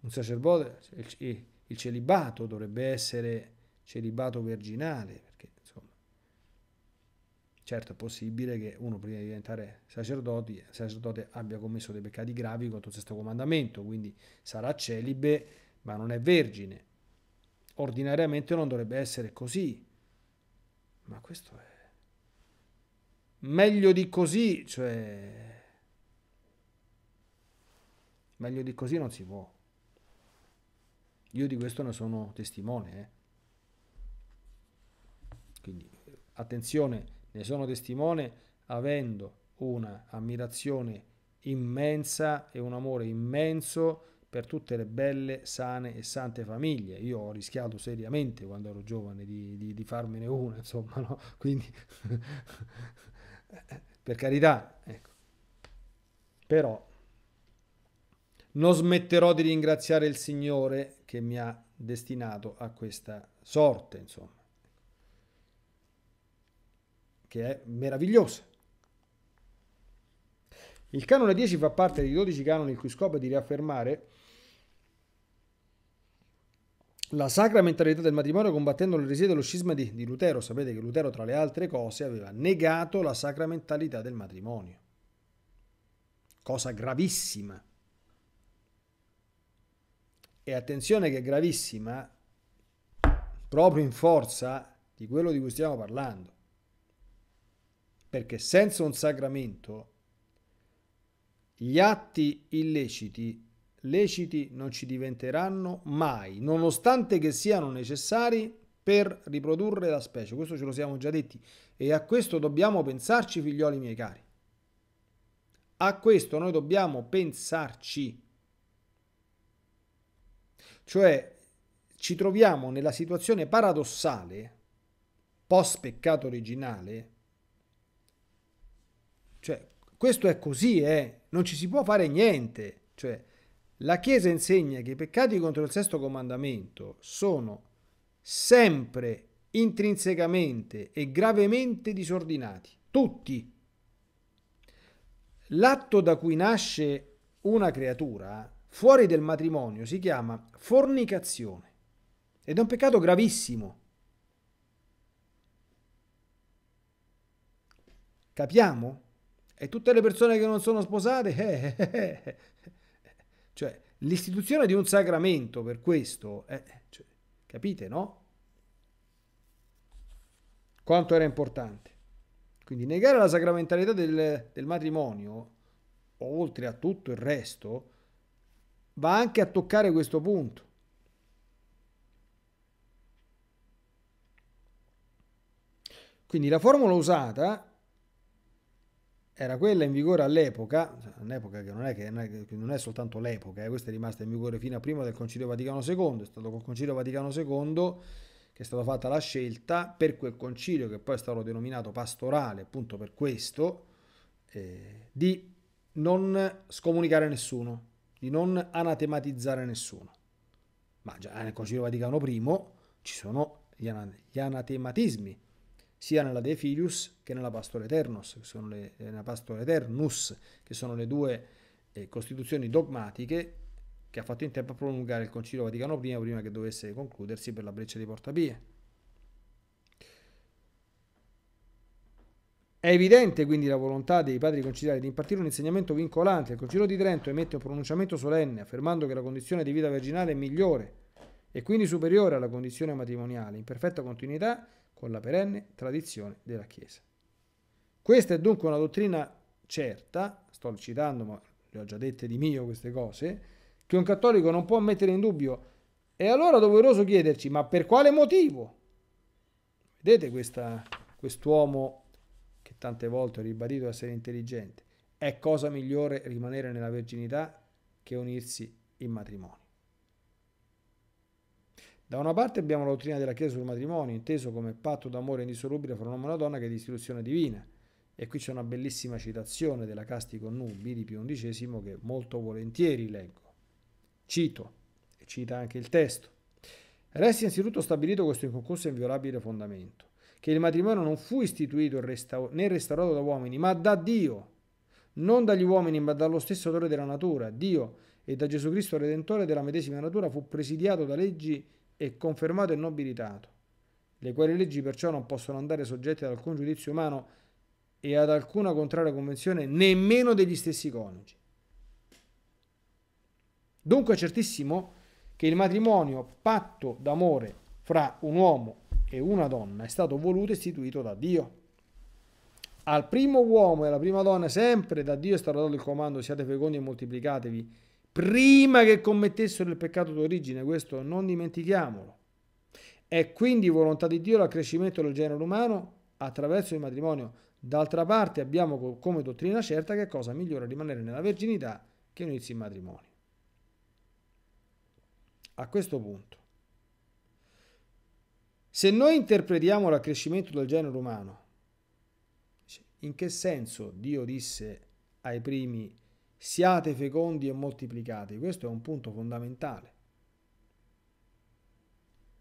un sacerdote, cioè il celibato dovrebbe essere celibato virginale, perché insomma, certo è possibile che uno prima di diventare sacerdote, sacerdote abbia commesso dei peccati gravi contro il sesto comandamento, quindi sarà celibe ma non è vergine. Ordinariamente non dovrebbe essere così, ma questo è... Meglio di così, cioè... Meglio di così non si può. Io di questo ne sono testimone. Eh. Quindi attenzione, ne sono testimone avendo una ammirazione immensa e un amore immenso per tutte le belle, sane e sante famiglie. Io ho rischiato seriamente quando ero giovane di, di, di farmene una, insomma, no? Quindi, per carità, ecco. Però non smetterò di ringraziare il Signore che mi ha destinato a questa sorte, insomma, che è meravigliosa. Il canone 10 fa parte dei 12 canoni il cui scopo è di riaffermare la sacra mentalità del matrimonio combattendo l'eresia dello scisma di, di Lutero. Sapete che Lutero, tra le altre cose, aveva negato la sacra mentalità del matrimonio. Cosa gravissima. E attenzione che è gravissima proprio in forza di quello di cui stiamo parlando. Perché senza un sacramento gli atti illeciti leciti non ci diventeranno mai, nonostante che siano necessari per riprodurre la specie. Questo ce lo siamo già detti e a questo dobbiamo pensarci, figlioli miei cari. A questo noi dobbiamo pensarci. Cioè ci troviamo nella situazione paradossale post peccato originale. Cioè questo è così, eh? non ci si può fare niente. Cioè, la Chiesa insegna che i peccati contro il sesto comandamento sono sempre intrinsecamente e gravemente disordinati, tutti. L'atto da cui nasce una creatura fuori del matrimonio si chiama fornicazione ed è un peccato gravissimo. Capiamo? E tutte le persone che non sono sposate, eh, eh, eh, eh. Cioè, l'istituzione di un sacramento per questo, eh, cioè, capite, no? Quanto era importante. Quindi negare la sacramentalità del, del matrimonio, oltre a tutto il resto, va anche a toccare questo punto. Quindi la formula usata era quella in vigore all'epoca, cioè, un'epoca che non è, che, non è soltanto l'epoca, eh, questa è rimasta in vigore fino a prima del Concilio Vaticano II, è stato col Concilio Vaticano II che è stata fatta la scelta per quel concilio che poi è stato denominato pastorale appunto per questo, eh, di non scomunicare nessuno, di non anatematizzare nessuno. Ma già nel Concilio Vaticano I ci sono gli, anatematismi, sia nella De Filius che nella Pastore Eternus, che sono le, eh, nella Pastor Eternus, che sono le due eh, costituzioni dogmatiche che ha fatto in tempo a prolungare il Concilio Vaticano I prima che dovesse concludersi per la breccia di Portapie. È evidente quindi la volontà dei padri conciliari di impartire un insegnamento vincolante. Il Concilio di Trento emette un pronunciamento solenne affermando che la condizione di vita virginale è migliore e quindi superiore alla condizione matrimoniale, in perfetta continuità con la perenne tradizione della Chiesa. Questa è dunque una dottrina certa, sto citando ma le ho già dette di mio queste cose, che un cattolico non può mettere in dubbio. E allora doveroso chiederci, ma per quale motivo? Vedete questa, quest'uomo che tante volte ho ribadito essere intelligente, è cosa migliore rimanere nella verginità che unirsi in matrimonio. Da una parte abbiamo la dottrina della Chiesa sul matrimonio, inteso come patto d'amore indissolubile fra un uomo e una donna che è di istituzione divina. E qui c'è una bellissima citazione della Casti Connubi di Pio XI che molto volentieri leggo. Cito, e cita anche il testo. Resta innanzitutto stabilito questo inconcluso e inviolabile fondamento, che il matrimonio non fu istituito né restaurato da uomini, ma da Dio, non dagli uomini, ma dallo stesso autore della natura. Dio e da Gesù Cristo Redentore della medesima natura fu presidiato da leggi e confermato e nobilitato, le quali leggi perciò non possono andare soggette ad alcun giudizio umano e ad alcuna contraria convenzione nemmeno degli stessi coniugi. Dunque è certissimo che il matrimonio, patto d'amore fra un uomo e una donna, è stato voluto e istituito da Dio. Al primo uomo e alla prima donna, sempre da Dio è stato dato il comando: siate fecondi e moltiplicatevi prima che commettessero il peccato d'origine, questo non dimentichiamolo. È quindi volontà di Dio l'accrescimento del genere umano attraverso il matrimonio. D'altra parte abbiamo come dottrina certa che cosa migliore rimanere nella verginità che unirsi in matrimonio. A questo punto, se noi interpretiamo l'accrescimento del genere umano, in che senso Dio disse ai primi siate fecondi e moltiplicati. Questo è un punto fondamentale.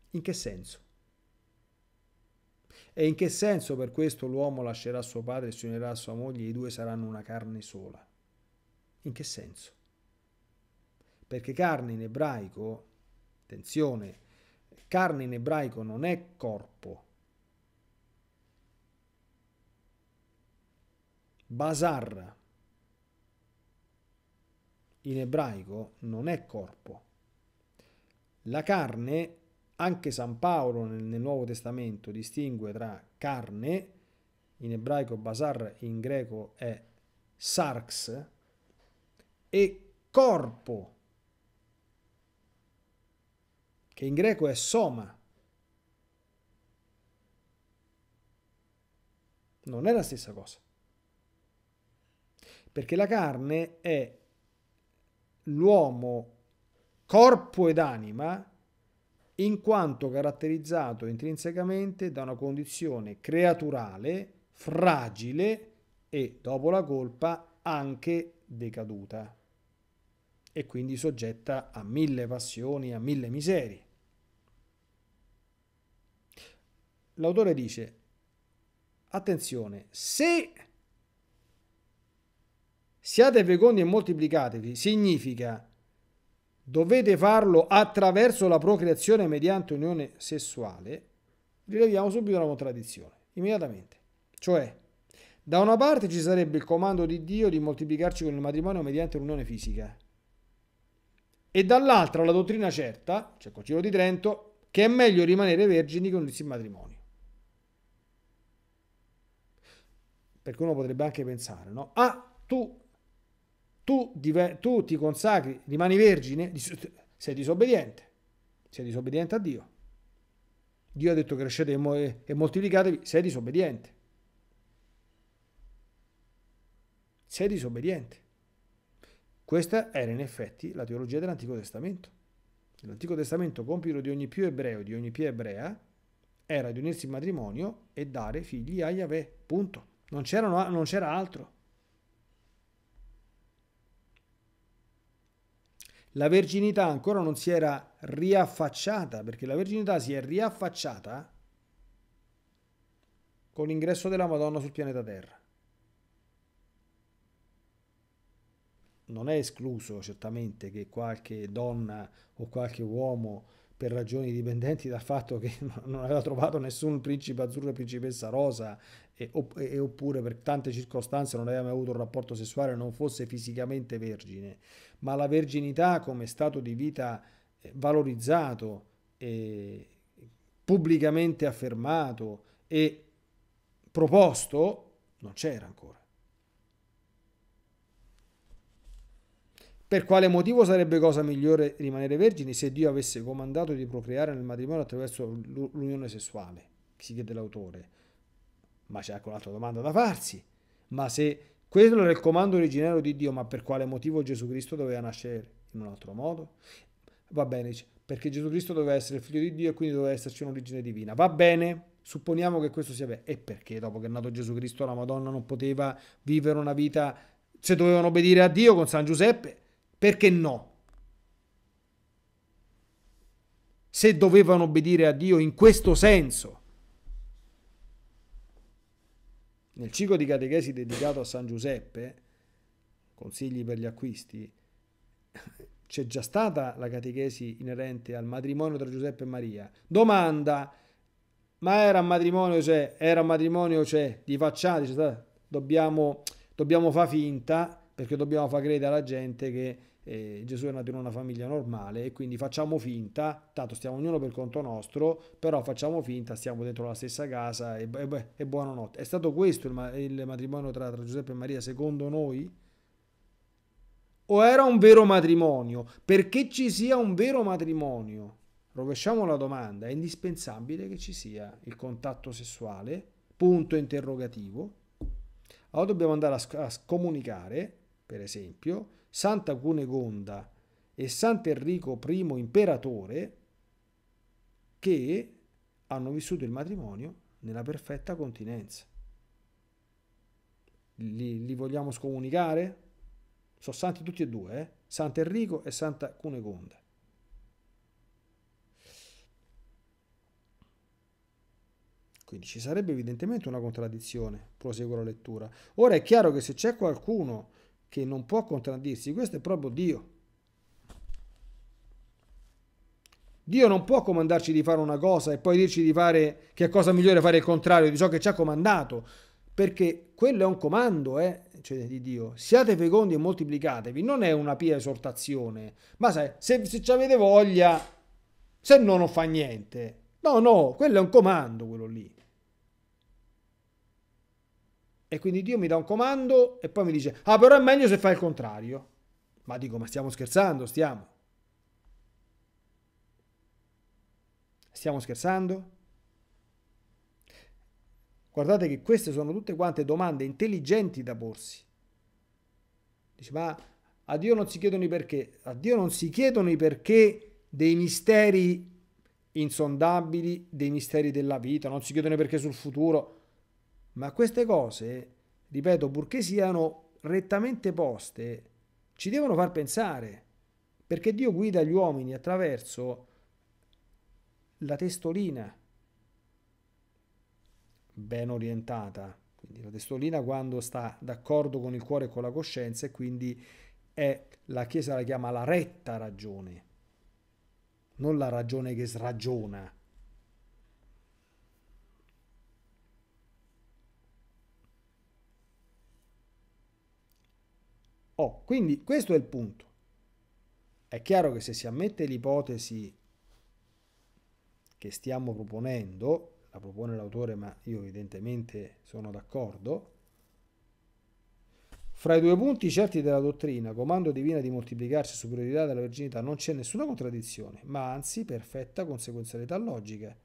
In che senso? E in che senso per questo l'uomo lascerà suo padre e si unirà a sua moglie e i due saranno una carne sola? In che senso? Perché carne in ebraico, attenzione, carne in ebraico non è corpo. Basar in ebraico non è corpo. La carne, anche San Paolo nel, nel Nuovo Testamento distingue tra carne, in ebraico basar, in greco è sarx, e corpo, che in greco è soma. Non è la stessa cosa. Perché la carne è l'uomo corpo ed anima in quanto caratterizzato intrinsecamente da una condizione creaturale, fragile e, dopo la colpa, anche decaduta e quindi soggetta a mille passioni, a mille miserie. L'autore dice, attenzione, se Siate fecondi e moltiplicatevi significa dovete farlo attraverso la procreazione mediante unione sessuale, rileviamo subito la contraddizione, immediatamente. Cioè, da una parte ci sarebbe il comando di Dio di moltiplicarci con il matrimonio mediante l'unione fisica, e dall'altra la dottrina certa, c'è cioè il Concilio di Trento, che è meglio rimanere vergini con il matrimonio. Perché uno potrebbe anche pensare, no? Ah, tu tu, tu ti consacri, rimani vergine, sei disobbediente, sei disobbediente a Dio. Dio ha detto crescete e, moltiplicatevi, sei disobbediente. Sei disobbediente. Questa era in effetti la teologia dell'Antico Testamento. L'Antico Testamento compito di ogni più ebreo, di ogni più ebrea, era di unirsi in matrimonio e dare figli a Yahweh, punto. non c'era altro. la verginità ancora non si era riaffacciata, perché la verginità si è riaffacciata con l'ingresso della Madonna sul pianeta Terra. Non è escluso certamente che qualche donna o qualche uomo, per ragioni dipendenti dal fatto che non aveva trovato nessun principe azzurro e principessa rosa e, e, oppure per tante circostanze non aveva mai avuto un rapporto sessuale, non fosse fisicamente vergine, ma la verginità come stato di vita eh, valorizzato, pubblicamente affermato e proposto, non c'era ancora. Per quale motivo sarebbe cosa migliore rimanere vergini se Dio avesse comandato di procreare nel matrimonio attraverso l'unione sessuale? Si chiede l'autore ma c'è anche un'altra domanda da farsi. Ma se quello era il comando originario di Dio, ma per quale motivo Gesù Cristo doveva nascere in un altro modo? Va bene, perché Gesù Cristo doveva essere il figlio di Dio e quindi doveva esserci un'origine divina. Va bene, supponiamo che questo sia vero. E perché dopo che è nato Gesù Cristo la Madonna non poteva vivere una vita, se dovevano obbedire a Dio con San Giuseppe, perché no? Se dovevano obbedire a Dio in questo senso Nel ciclo di catechesi dedicato a San Giuseppe, consigli per gli acquisti, c'è già stata la catechesi inerente al matrimonio tra Giuseppe e Maria. Domanda, ma era un matrimonio cioè, Era un matrimonio cioè, c'è? Di facciata? Dobbiamo, dobbiamo far finta, perché dobbiamo far credere alla gente che eh, Gesù è nato in una famiglia normale e quindi facciamo finta, tanto stiamo ognuno per conto nostro, però facciamo finta, stiamo dentro la stessa casa e, e, e buonanotte. È stato questo il, il matrimonio tra, tra Giuseppe e Maria secondo noi? O era un vero matrimonio? Perché ci sia un vero matrimonio? Rovesciamo la domanda, è indispensabile che ci sia il contatto sessuale? Punto interrogativo. Allora dobbiamo andare a, a scomunicare, per esempio, Santa Cunegonda e Sant'Enrico I imperatore che hanno vissuto il matrimonio nella perfetta continenza. Li, li vogliamo scomunicare? Sono santi tutti e due, eh? Sant'Enrico e Santa Cunegonda. Quindi ci sarebbe evidentemente una contraddizione, proseguo la lettura. Ora è chiaro che se c'è qualcuno che non può contraddirsi, questo è proprio Dio. Dio non può comandarci di fare una cosa e poi dirci di fare che è cosa migliore fare il contrario di ciò che ci ha comandato, perché quello è un comando eh, cioè di Dio. Siate fecondi e moltiplicatevi, non è una pia esortazione, ma sai, se, se ci avete voglia, se no non fa niente. No, no, quello è un comando quello lì. E quindi Dio mi dà un comando e poi mi dice, ah però è meglio se fai il contrario. Ma dico, ma stiamo scherzando, stiamo. Stiamo scherzando? Guardate che queste sono tutte quante domande intelligenti da porsi. Dice, ma a Dio non si chiedono i perché, a Dio non si chiedono i perché dei misteri insondabili, dei misteri della vita, non si chiedono i perché sul futuro. Ma queste cose, ripeto, purché siano rettamente poste, ci devono far pensare, perché Dio guida gli uomini attraverso la testolina ben orientata. Quindi la testolina quando sta d'accordo con il cuore e con la coscienza e quindi è, la Chiesa la chiama la retta ragione, non la ragione che sragiona Oh, quindi questo è il punto. È chiaro che se si ammette l'ipotesi che stiamo proponendo, la propone l'autore ma io evidentemente sono d'accordo, fra i due punti certi della dottrina, comando divina di moltiplicarsi superiorità della virginità, non c'è nessuna contraddizione, ma anzi perfetta conseguenzialità logica.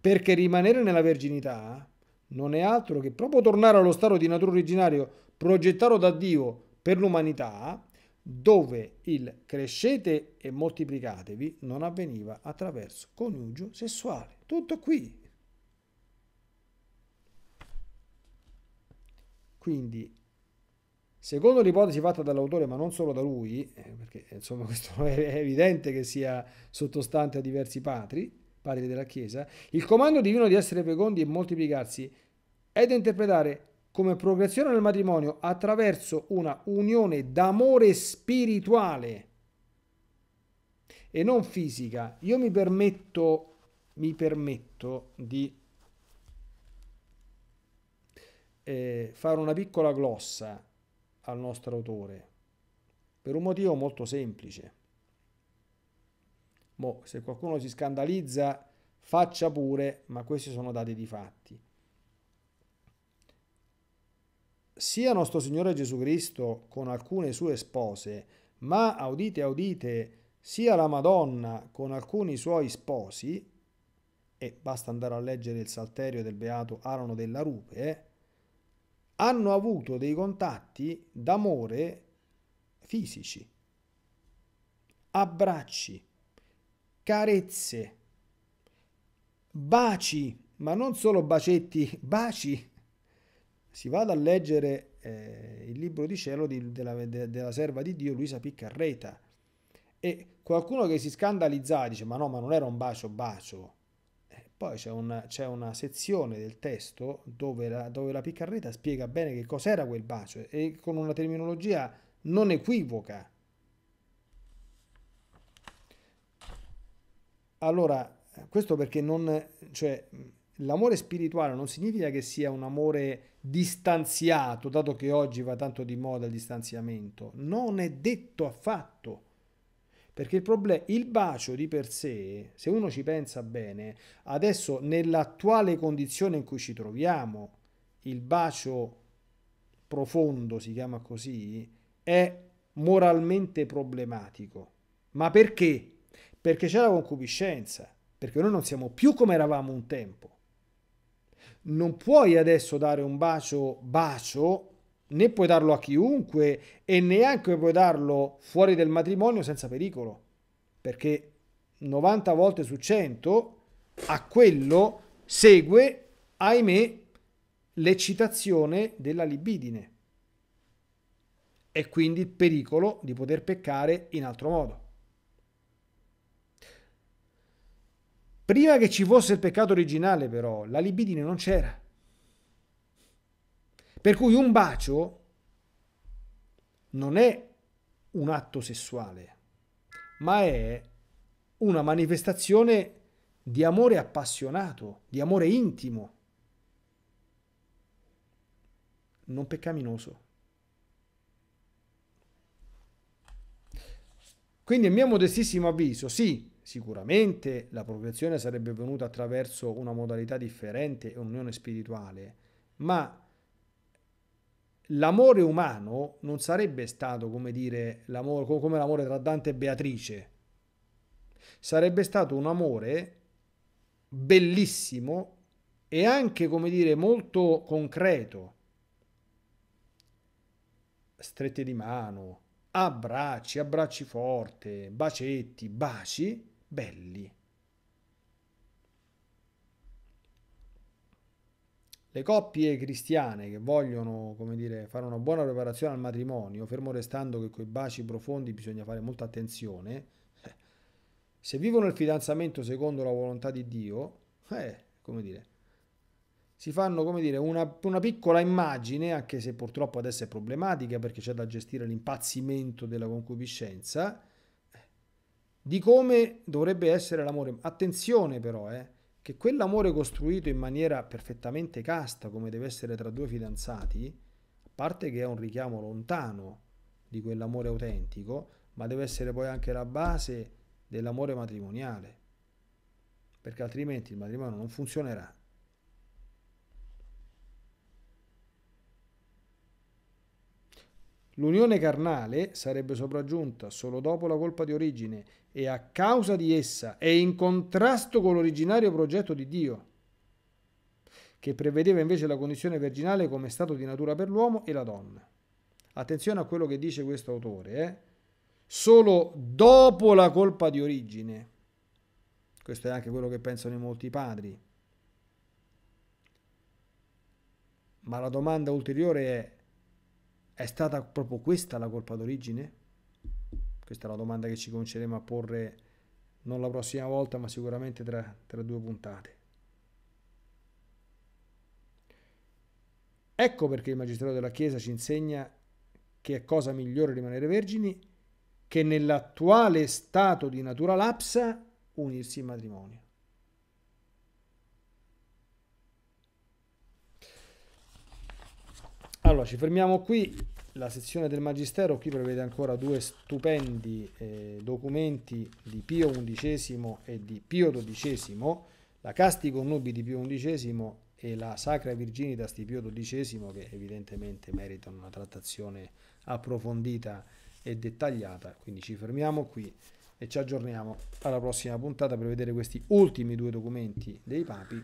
Perché rimanere nella verginità non è altro che proprio tornare allo stato di natura originario progettato da Dio per l'umanità dove il crescete e moltiplicatevi non avveniva attraverso coniugio sessuale. Tutto qui. Quindi, secondo l'ipotesi fatta dall'autore, ma non solo da lui, eh, perché insomma questo è evidente che sia sottostante a diversi patri, padri della Chiesa, il comando divino di essere fecondi e moltiplicarsi è da interpretare come progressione nel matrimonio attraverso una unione d'amore spirituale e non fisica. Io mi permetto, mi permetto di eh, fare una piccola glossa al nostro autore per un motivo molto semplice. Mo, se qualcuno si scandalizza, faccia pure, ma questi sono dati di fatti. sia nostro Signore Gesù Cristo con alcune sue spose, ma audite, audite, sia la Madonna con alcuni suoi sposi, e basta andare a leggere il salterio del beato Arono della Rupe, hanno avuto dei contatti d'amore fisici, abbracci, carezze, baci, ma non solo bacetti, baci si vada a leggere eh, il libro di cielo di, della, de, della, serva di Dio Luisa Piccarreta e qualcuno che si scandalizza dice ma no ma non era un bacio bacio e eh, poi c'è una, c'è una, sezione del testo dove la, dove la Piccarreta spiega bene che cos'era quel bacio e con una terminologia non equivoca allora questo perché non cioè l'amore spirituale non significa che sia un amore distanziato, dato che oggi va tanto di moda il distanziamento, non è detto affatto. Perché il problema, il bacio di per sé, se uno ci pensa bene, adesso nell'attuale condizione in cui ci troviamo, il bacio profondo, si chiama così, è moralmente problematico. Ma perché? Perché c'è la concupiscenza, perché noi non siamo più come eravamo un tempo non puoi adesso dare un bacio bacio né puoi darlo a chiunque e neanche puoi darlo fuori del matrimonio senza pericolo perché 90 volte su 100 a quello segue ahimè l'eccitazione della libidine e quindi il pericolo di poter peccare in altro modo Prima che ci fosse il peccato originale però, la libidine non c'era. Per cui un bacio non è un atto sessuale, ma è una manifestazione di amore appassionato, di amore intimo, non peccaminoso. Quindi a mio modestissimo avviso, sì, Sicuramente la progressione sarebbe venuta attraverso una modalità differente e un'unione spirituale, ma l'amore umano non sarebbe stato come dire l'amore, come l'amore tra Dante e Beatrice, sarebbe stato un amore bellissimo e anche come dire molto concreto strette di mano abbracci abbracci forte bacetti baci belli. Le coppie cristiane che vogliono, come dire, fare una buona preparazione al matrimonio, fermo restando che coi baci profondi bisogna fare molta attenzione, eh, se vivono il fidanzamento secondo la volontà di Dio, eh, come dire, si fanno, come dire, una, una piccola immagine, anche se purtroppo adesso è problematica perché c'è da gestire l'impazzimento della concupiscenza, di come dovrebbe essere l'amore. Attenzione però, eh, che quell'amore costruito in maniera perfettamente casta, come deve essere tra due fidanzati, a parte che è un richiamo lontano di quell'amore autentico, ma deve essere poi anche la base dell'amore matrimoniale, perché altrimenti il matrimonio non funzionerà. L'unione carnale sarebbe sopraggiunta solo dopo la colpa di origine e a causa di essa è in contrasto con l'originario progetto di Dio, che prevedeva invece la condizione virginale come stato di natura per l'uomo e la donna. Attenzione a quello che dice questo autore, eh? solo dopo la colpa di origine. Questo è anche quello che pensano i molti padri. Ma la domanda ulteriore è, è stata proprio questa la colpa d'origine? Questa è la domanda che ci concederemo a porre non la prossima volta, ma sicuramente tra, tra due puntate. Ecco perché il magistrato della Chiesa ci insegna che è cosa migliore rimanere vergini che nell'attuale stato di natura lapsa unirsi in matrimonio. Allora, ci fermiamo qui la sezione del Magistero qui prevede ancora due stupendi eh, documenti di Pio XI e di Pio XII, la Castigo Nubi di Pio XI e la Sacra Virginitas di Pio XII che evidentemente meritano una trattazione approfondita e dettagliata, quindi ci fermiamo qui e ci aggiorniamo alla prossima puntata per vedere questi ultimi due documenti dei papi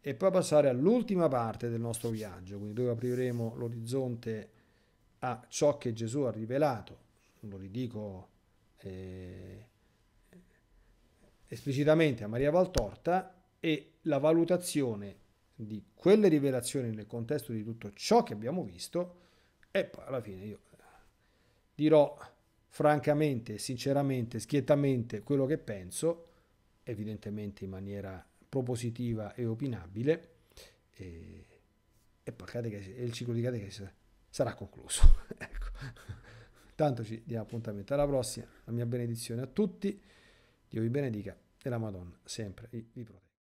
e poi passare all'ultima parte del nostro viaggio, quindi dove apriremo l'orizzonte a ciò che Gesù ha rivelato, lo ridico eh, esplicitamente a Maria Valtorta, e la valutazione di quelle rivelazioni nel contesto di tutto ciò che abbiamo visto, e poi alla fine io dirò francamente, sinceramente, schiettamente quello che penso, evidentemente in maniera propositiva e opinabile, e, e poi il ciclo di catechesi sarà concluso. ecco. Tanto ci diamo appuntamento alla prossima. La mia benedizione a tutti. Dio vi benedica e la Madonna sempre vi protegge.